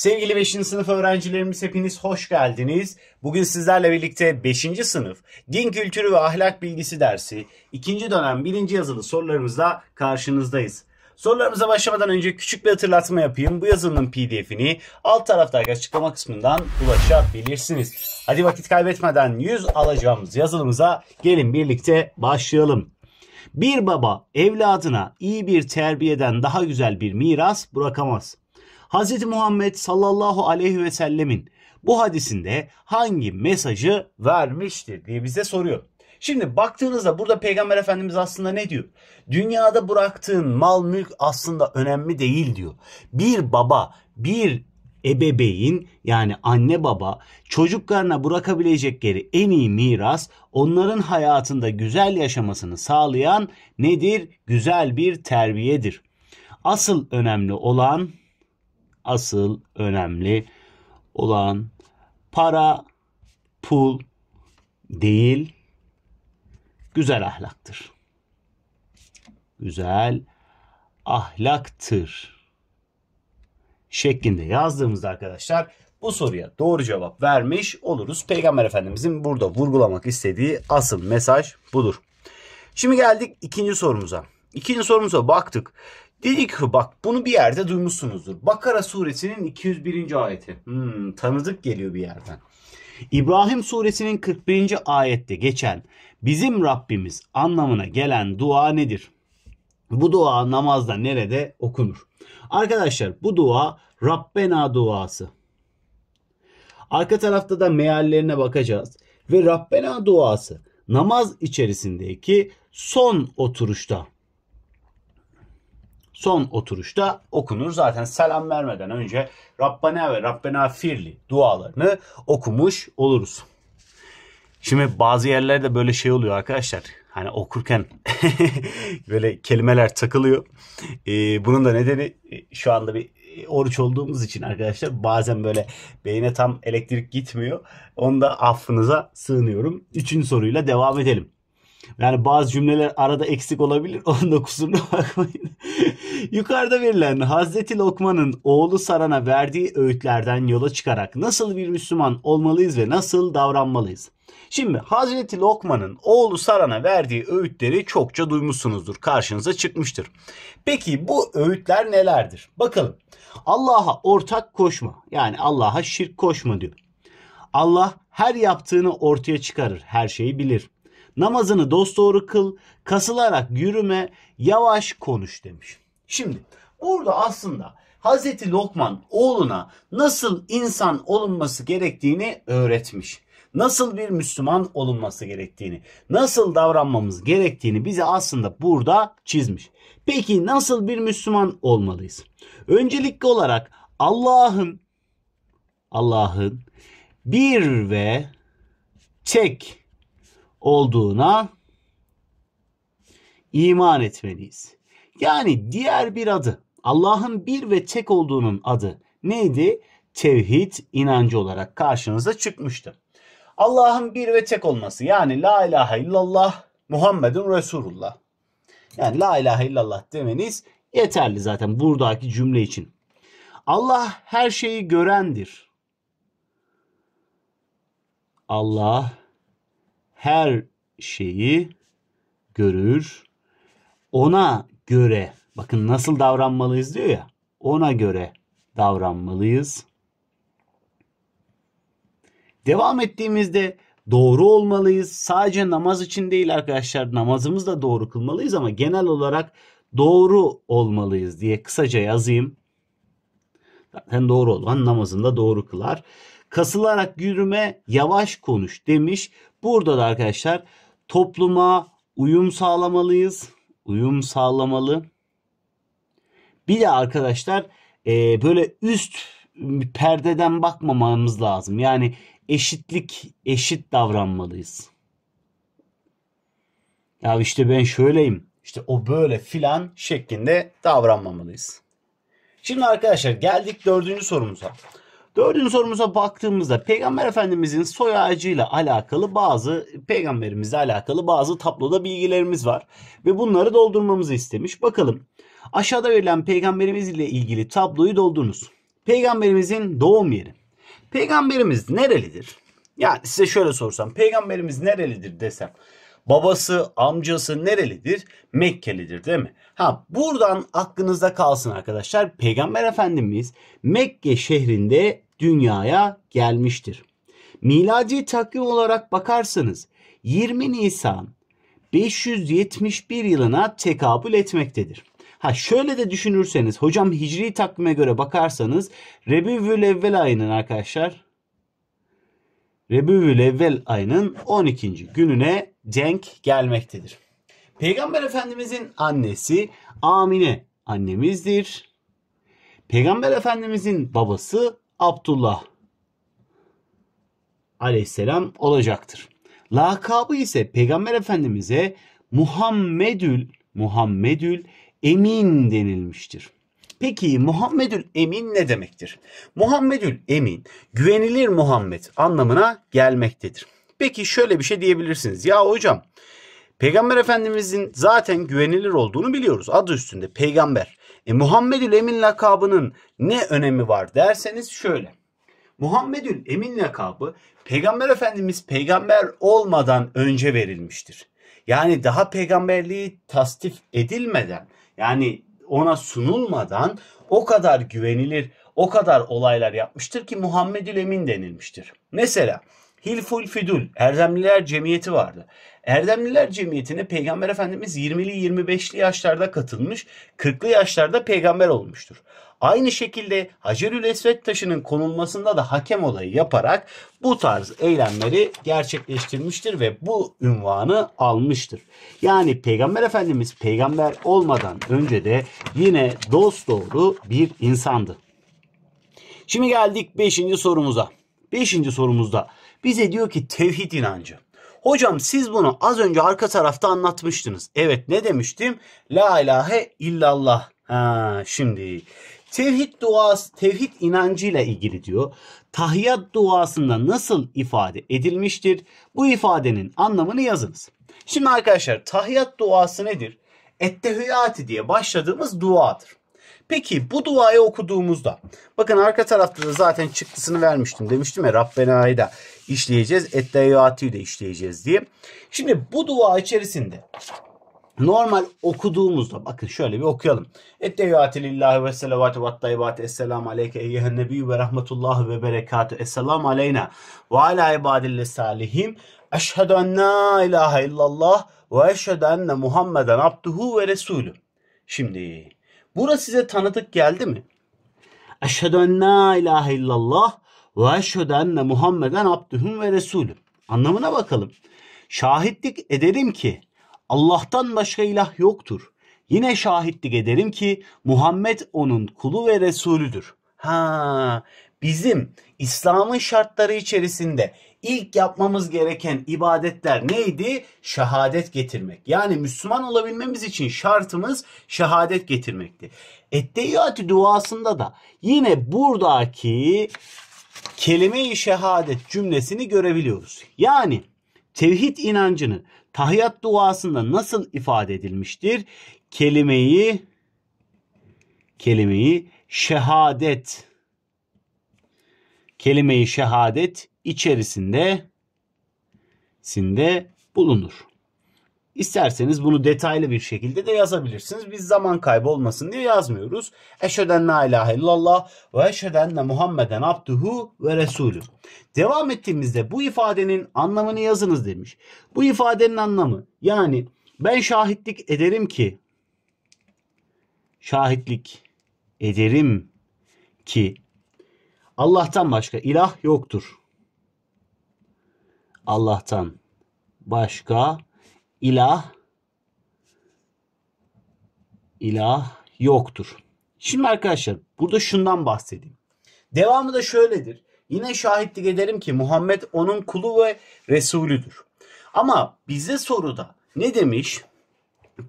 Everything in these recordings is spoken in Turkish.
Sevgili 5. sınıf öğrencilerimiz hepiniz hoş geldiniz. Bugün sizlerle birlikte 5. sınıf din kültürü ve ahlak bilgisi dersi 2. dönem 1. yazılı sorularımızla karşınızdayız. Sorularımıza başlamadan önce küçük bir hatırlatma yapayım. Bu yazılının pdf'ini alt taraftaki açıklama kısmından ulaşabilirsiniz. Hadi vakit kaybetmeden 100 alacağımız yazılımıza gelin birlikte başlayalım. Bir baba evladına iyi bir terbiyeden daha güzel bir miras bırakamaz. Hz. Muhammed sallallahu aleyhi ve sellemin bu hadisinde hangi mesajı vermiştir diye bize soruyor. Şimdi baktığınızda burada Peygamber Efendimiz aslında ne diyor? Dünyada bıraktığın mal mülk aslında önemli değil diyor. Bir baba, bir ebeveyn yani anne baba çocuklarına bırakabilecekleri en iyi miras onların hayatında güzel yaşamasını sağlayan nedir? Güzel bir terbiyedir. Asıl önemli olan asıl önemli olan para, pul değil, güzel ahlaktır. Güzel ahlaktır şeklinde yazdığımızda arkadaşlar bu soruya doğru cevap vermiş oluruz. Peygamber Efendimizin burada vurgulamak istediği asıl mesaj budur. Şimdi geldik ikinci sorumuza. İkinci sorumuza baktık. Dedik ki bak bunu bir yerde duymuşsunuzdur. Bakara suresinin 201. ayeti. Hmm, tanıdık geliyor bir yerden. İbrahim suresinin 41. ayette geçen bizim Rabbimiz anlamına gelen dua nedir? Bu dua namazda nerede okunur? Arkadaşlar bu dua Rabbena duası. Arka tarafta da meallerine bakacağız. Ve Rabbena duası namaz içerisindeki son oturuşta son oturuşta okunur. Zaten selam vermeden önce Rabbana ve Rabbena Firli dualarını okumuş oluruz. Şimdi bazı yerlerde böyle şey oluyor arkadaşlar. Hani okurken böyle kelimeler takılıyor. Ee, bunun da nedeni e, şu anda bir e, oruç olduğumuz için arkadaşlar bazen böyle beyne tam elektrik gitmiyor. Onu da affınıza sığınıyorum. Üçüncü soruyla devam edelim. Yani bazı cümleler arada eksik olabilir. Onun da kusuruna bakmayın. Yukarıda verilen Hazreti Lokman'ın oğlu Saran'a verdiği öğütlerden yola çıkarak nasıl bir Müslüman olmalıyız ve nasıl davranmalıyız? Şimdi Hazreti Lokman'ın oğlu Saran'a verdiği öğütleri çokça duymuşsunuzdur. Karşınıza çıkmıştır. Peki bu öğütler nelerdir? Bakalım. Allah'a ortak koşma. Yani Allah'a şirk koşma diyor. Allah her yaptığını ortaya çıkarır. Her şeyi bilir. Namazını dosdoğru kıl, kasılarak yürüme, yavaş konuş demiş. Şimdi burada aslında Hazreti Lokman oğluna nasıl insan olunması gerektiğini öğretmiş. Nasıl bir Müslüman olunması gerektiğini, nasıl davranmamız gerektiğini bize aslında burada çizmiş. Peki nasıl bir Müslüman olmalıyız? Öncelikli olarak Allah'ın Allah'ın bir ve tek olduğuna iman etmeliyiz. Yani diğer bir adı Allah'ın bir ve tek olduğunun adı neydi? Tevhid inancı olarak karşınıza çıkmıştı. Allah'ın bir ve tek olması yani la ilahe illallah Muhammedun Resulullah. Yani la ilahe illallah demeniz yeterli zaten buradaki cümle için. Allah her şeyi görendir. Allah her şeyi görür. Ona göre bakın nasıl davranmalıyız diyor ya. Ona göre davranmalıyız. Devam ettiğimizde doğru olmalıyız. Sadece namaz için değil arkadaşlar. Namazımızı da doğru kılmalıyız ama genel olarak doğru olmalıyız diye kısaca yazayım. Zaten doğru olan namazında doğru kılar. Kasılarak yürüme, yavaş konuş demiş. Burada da arkadaşlar topluma uyum sağlamalıyız. Uyum sağlamalı. Bir de arkadaşlar e, böyle üst perdeden bakmamamız lazım. Yani eşitlik, eşit davranmalıyız. Ya işte ben şöyleyim, işte o böyle filan şeklinde davranmamalıyız. Şimdi arkadaşlar geldik dördüncü sorumuza. Dördüncü sorumuza baktığımızda Peygamber Efendimizin soy ağacıyla alakalı bazı peygamberimizle alakalı bazı tabloda bilgilerimiz var ve bunları doldurmamızı istemiş. Bakalım aşağıda verilen peygamberimiz ile ilgili tabloyu doldurunuz. Peygamberimizin doğum yeri. Peygamberimiz nerelidir? Yani size şöyle sorsam peygamberimiz nerelidir desem babası, amcası nerelidir? Mekkelidir değil mi? Ha buradan aklınızda kalsın arkadaşlar. Peygamber Efendimiz Mekke şehrinde dünyaya gelmiştir. Miladi takvim olarak bakarsanız 20 Nisan 571 yılına tekabül etmektedir. Ha şöyle de düşünürseniz hocam hicri takvime göre bakarsanız Rebivül Evvel ayının arkadaşlar Rebivül Evvel ayının 12. gününe denk gelmektedir. Peygamber Efendimizin annesi Amine annemizdir. Peygamber Efendimizin babası Abdullah aleyhisselam olacaktır. Lakabı ise Peygamber Efendimiz'e Muhammedül Muhammedül Emin denilmiştir. Peki Muhammedül Emin ne demektir? Muhammedül Emin güvenilir Muhammed anlamına gelmektedir. Peki şöyle bir şey diyebilirsiniz. Ya hocam Peygamber Efendimizin zaten güvenilir olduğunu biliyoruz. Adı üstünde peygamber. E, Muhammedül Emin lakabının ne önemi var derseniz şöyle. Muhammedül Emin lakabı Peygamber Efendimiz peygamber olmadan önce verilmiştir. Yani daha peygamberliği tasdif edilmeden yani ona sunulmadan o kadar güvenilir, o kadar olaylar yapmıştır ki Muhammedül Emin denilmiştir. Mesela Hilful Fidul, Erdemliler Cemiyeti vardı. Erdemliler Cemiyeti'ne Peygamber Efendimiz 20'li 25'li yaşlarda katılmış, 40'lı yaşlarda peygamber olmuştur. Aynı şekilde Hacerül Esved taşının konulmasında da hakem olayı yaparak bu tarz eylemleri gerçekleştirmiştir ve bu ünvanı almıştır. Yani Peygamber Efendimiz peygamber olmadan önce de yine dost dosdoğru bir insandı. Şimdi geldik 5. sorumuza. 5. sorumuzda bize diyor ki tevhid inancı. Hocam siz bunu az önce arka tarafta anlatmıştınız. Evet ne demiştim? La ilahe illallah. Ha, şimdi tevhid duası, tevhid inancıyla ilgili diyor. Tahiyat duasında nasıl ifade edilmiştir? Bu ifadenin anlamını yazınız. Şimdi arkadaşlar tahiyat duası nedir? Ettehüyati diye başladığımız duadır. Peki bu duayı okuduğumuzda bakın arka tarafta da zaten çıktısını vermiştim demiştim ya Rabbena'yı da işleyeceğiz. Etteyatı de işleyeceğiz diye. Şimdi bu dua içerisinde normal okuduğumuzda bakın şöyle bir okuyalım. Etteyatı lillahi ve selavatü ve tayyibatü esselamu aleyke eyyehen nebiyyü ve rahmetullahi ve berekatü esselamu aleyna ve ala ibadillah salihim eşhedü en la ilahe illallah ve eşhedü enne Muhammeden abduhu ve resulü. Şimdi Bura size tanıdık geldi mi? Eşhedü en la ilahe illallah ve eşhedü enne Muhammeden abdühüm ve resulüm. Anlamına bakalım. Şahitlik ederim ki Allah'tan başka ilah yoktur. Yine şahitlik ederim ki Muhammed onun kulu ve resulüdür. Ha, bizim İslam'ın şartları içerisinde ilk yapmamız gereken ibadetler neydi? Şehadet getirmek. Yani Müslüman olabilmemiz için şartımız şehadet getirmekti. Etteyyatü duasında da yine buradaki kelime-i şehadet cümlesini görebiliyoruz. Yani tevhid inancını tahiyat duasında nasıl ifade edilmiştir? Kelimeyi kelimeyi şehadet kelimeyi şehadet içerisinde sinde bulunur. İsterseniz bunu detaylı bir şekilde de yazabilirsiniz. Biz zaman kaybı olmasın diye yazmıyoruz. Eşheden la ilahe illallah ve eşheden ne Muhammeden abduhu ve resulü. Devam ettiğimizde bu ifadenin anlamını yazınız demiş. Bu ifadenin anlamı yani ben şahitlik ederim ki şahitlik ederim ki Allah'tan başka ilah yoktur. Allah'tan başka ilah ilah yoktur. Şimdi arkadaşlar burada şundan bahsedeyim. Devamı da şöyledir. Yine şahitlik ederim ki Muhammed onun kulu ve Resulüdür. Ama bize soruda ne demiş?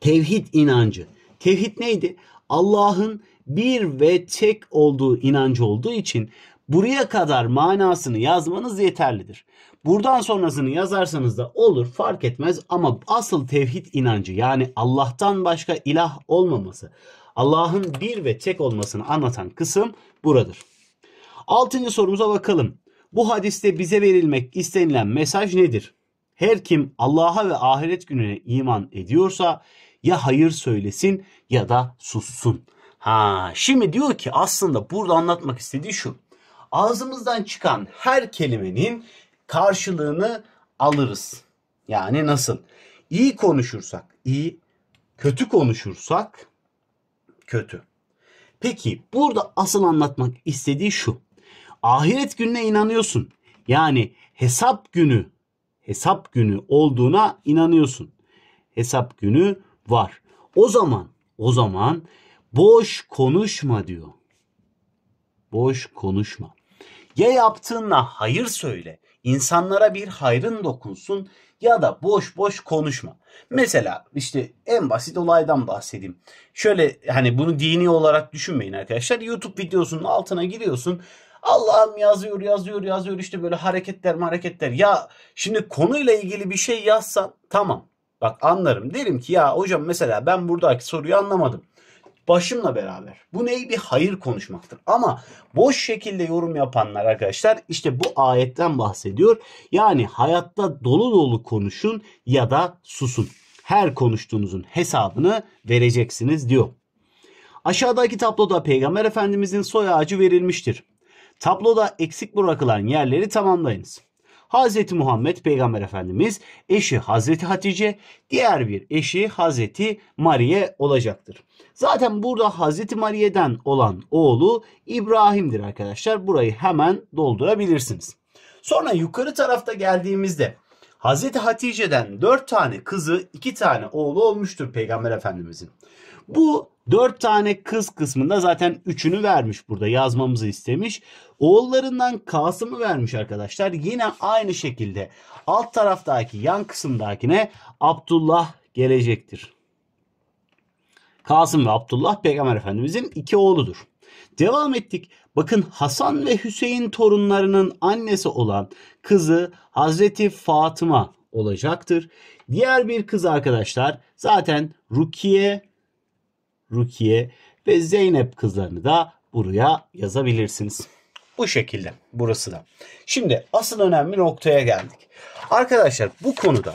Tevhid inancı. Tevhid neydi? Allah'ın bir ve tek olduğu inancı olduğu için Buraya kadar manasını yazmanız yeterlidir. Buradan sonrasını yazarsanız da olur fark etmez ama asıl tevhid inancı yani Allah'tan başka ilah olmaması, Allah'ın bir ve tek olmasını anlatan kısım buradır. Altıncı sorumuza bakalım. Bu hadiste bize verilmek istenilen mesaj nedir? Her kim Allah'a ve ahiret gününe iman ediyorsa ya hayır söylesin ya da sussun. Ha, şimdi diyor ki aslında burada anlatmak istediği şu ağzımızdan çıkan her kelimenin karşılığını alırız. Yani nasıl? İyi konuşursak iyi, kötü konuşursak kötü. Peki burada asıl anlatmak istediği şu. Ahiret gününe inanıyorsun. Yani hesap günü, hesap günü olduğuna inanıyorsun. Hesap günü var. O zaman, o zaman boş konuşma diyor. Boş konuşma. Ya yaptığınla hayır söyle. insanlara bir hayrın dokunsun ya da boş boş konuşma. Mesela işte en basit olaydan bahsedeyim. Şöyle hani bunu dini olarak düşünmeyin arkadaşlar. YouTube videosunun altına giriyorsun. Allah'ım yazıyor yazıyor yazıyor işte böyle hareketler hareketler. Ya şimdi konuyla ilgili bir şey yazsan tamam. Bak anlarım. Derim ki ya hocam mesela ben buradaki soruyu anlamadım başımla beraber. Bu neyi bir hayır konuşmaktır. Ama boş şekilde yorum yapanlar arkadaşlar işte bu ayetten bahsediyor. Yani hayatta dolu dolu konuşun ya da susun. Her konuştuğunuzun hesabını vereceksiniz diyor. Aşağıdaki tabloda Peygamber Efendimizin soy ağacı verilmiştir. Tabloda eksik bırakılan yerleri tamamlayınız. Hazreti Muhammed Peygamber Efendimiz eşi Hazreti Hatice, diğer bir eşi Hazreti Maria olacaktır. Zaten burada Hazreti Mariye'den olan oğlu İbrahim'dir arkadaşlar. Burayı hemen doldurabilirsiniz. Sonra yukarı tarafta geldiğimizde Hazreti Hatice'den 4 tane kızı 2 tane oğlu olmuştur Peygamber Efendimizin. Bu 4 tane kız kısmında zaten 3'ünü vermiş burada yazmamızı istemiş. Oğullarından Kasım'ı vermiş arkadaşlar. Yine aynı şekilde alt taraftaki yan kısımdakine Abdullah gelecektir. Kasım ve Abdullah Peygamber Efendimizin iki oğludur. Devam ettik. Bakın Hasan ve Hüseyin torunlarının annesi olan kızı Hazreti Fatıma olacaktır. Diğer bir kız arkadaşlar zaten Rukiye Rukiye ve Zeynep kızlarını da buraya yazabilirsiniz. Bu şekilde burası da. Şimdi asıl önemli noktaya geldik. Arkadaşlar bu konuda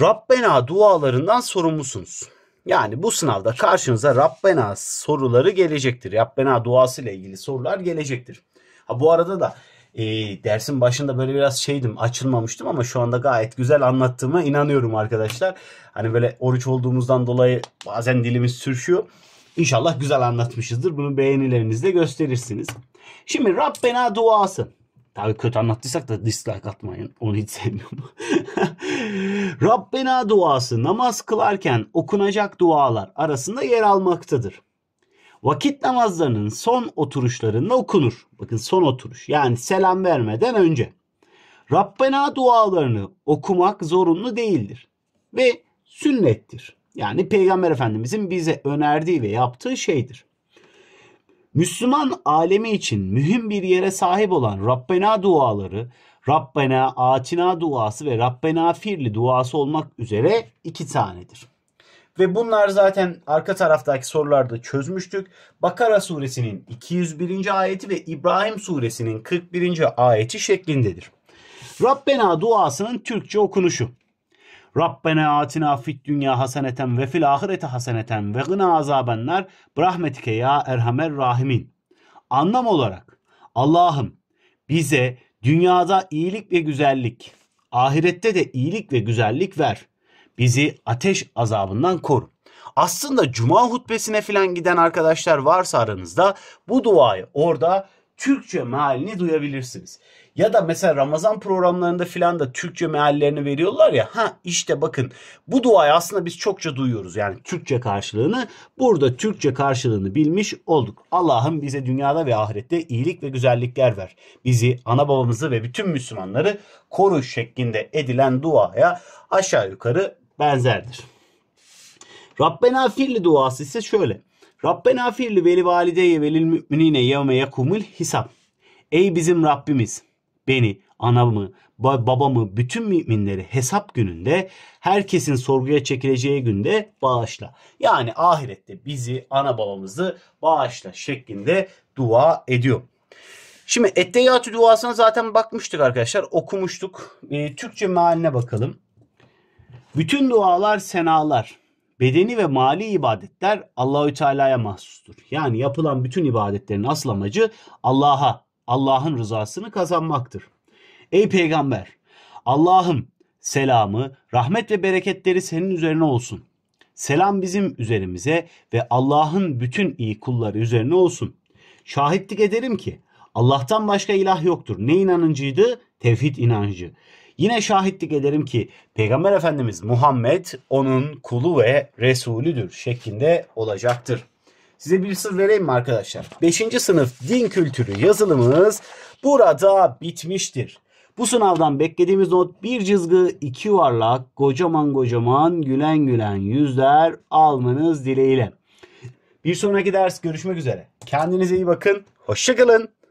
Rabbena dualarından sorumlusunuz. Yani bu sınavda karşınıza Rabbena soruları gelecektir. Rabbena duası ile ilgili sorular gelecektir. Ha bu arada da e, dersin başında böyle biraz şeydim açılmamıştım ama şu anda gayet güzel anlattığıma inanıyorum arkadaşlar. Hani böyle oruç olduğumuzdan dolayı bazen dilimiz sürüşüyor. İnşallah güzel anlatmışızdır. Bunu beğenilerinizle gösterirsiniz. Şimdi Rabbena duası. Tabii kötü anlattıysak da dislike atmayın. Onu hiç sevmiyorum. Rabbena duası namaz kılarken okunacak dualar arasında yer almaktadır. Vakit namazlarının son oturuşlarında okunur. Bakın son oturuş yani selam vermeden önce. Rabbena dualarını okumak zorunlu değildir ve sünnettir. Yani Peygamber Efendimizin bize önerdiği ve yaptığı şeydir. Müslüman alemi için mühim bir yere sahip olan Rabbena duaları, Rabbena Atina duası ve Rabbena Firli duası olmak üzere iki tanedir. Ve bunlar zaten arka taraftaki sorularda çözmüştük. Bakara suresinin 201. ayeti ve İbrahim suresinin 41. ayeti şeklindedir. Rabbena duasının Türkçe okunuşu. Rabbena atina fit dünya haseneten ve fil ahirete haseneten ve gına azabenler brahmetike ya erhamer rahimin. Anlam olarak Allah'ım bize dünyada iyilik ve güzellik, ahirette de iyilik ve güzellik ver bizi ateş azabından koru. Aslında cuma hutbesine filan giden arkadaşlar varsa aranızda bu duayı orada Türkçe mealini duyabilirsiniz. Ya da mesela Ramazan programlarında filan da Türkçe meallerini veriyorlar ya. Ha işte bakın bu duayı aslında biz çokça duyuyoruz. Yani Türkçe karşılığını burada Türkçe karşılığını bilmiş olduk. Allah'ım bize dünyada ve ahirette iyilik ve güzellikler ver. Bizi ana babamızı ve bütün Müslümanları koru şeklinde edilen duaya aşağı yukarı benzerdir. Rabbena firli duası ise şöyle. Rabbena firli veli valideye velil müminine yevme yekumul hisab. Ey bizim Rabbimiz beni, anamı, babamı, bütün müminleri hesap gününde herkesin sorguya çekileceği günde bağışla. Yani ahirette bizi, ana babamızı bağışla şeklinde dua ediyor. Şimdi Etteyatü duasına zaten bakmıştık arkadaşlar. Okumuştuk. E, Türkçe mealine bakalım. Bütün dualar, senalar, bedeni ve mali ibadetler Allahü Teala'ya mahsustur. Yani yapılan bütün ibadetlerin asıl amacı Allah'a, Allah'ın rızasını kazanmaktır. Ey peygamber, Allah'ım selamı, rahmet ve bereketleri senin üzerine olsun. Selam bizim üzerimize ve Allah'ın bütün iyi kulları üzerine olsun. Şahitlik ederim ki Allah'tan başka ilah yoktur. Ne inancıydı? Tevhid inancı. Yine şahitlik ederim ki Peygamber Efendimiz Muhammed onun kulu ve Resulüdür şeklinde olacaktır. Size bir sır vereyim mi arkadaşlar? 5. sınıf din kültürü yazılımız burada bitmiştir. Bu sınavdan beklediğimiz not bir cızgı, iki yuvarlak, kocaman kocaman, gülen gülen yüzler almanız dileğiyle. Bir sonraki ders görüşmek üzere. Kendinize iyi bakın. Hoşçakalın.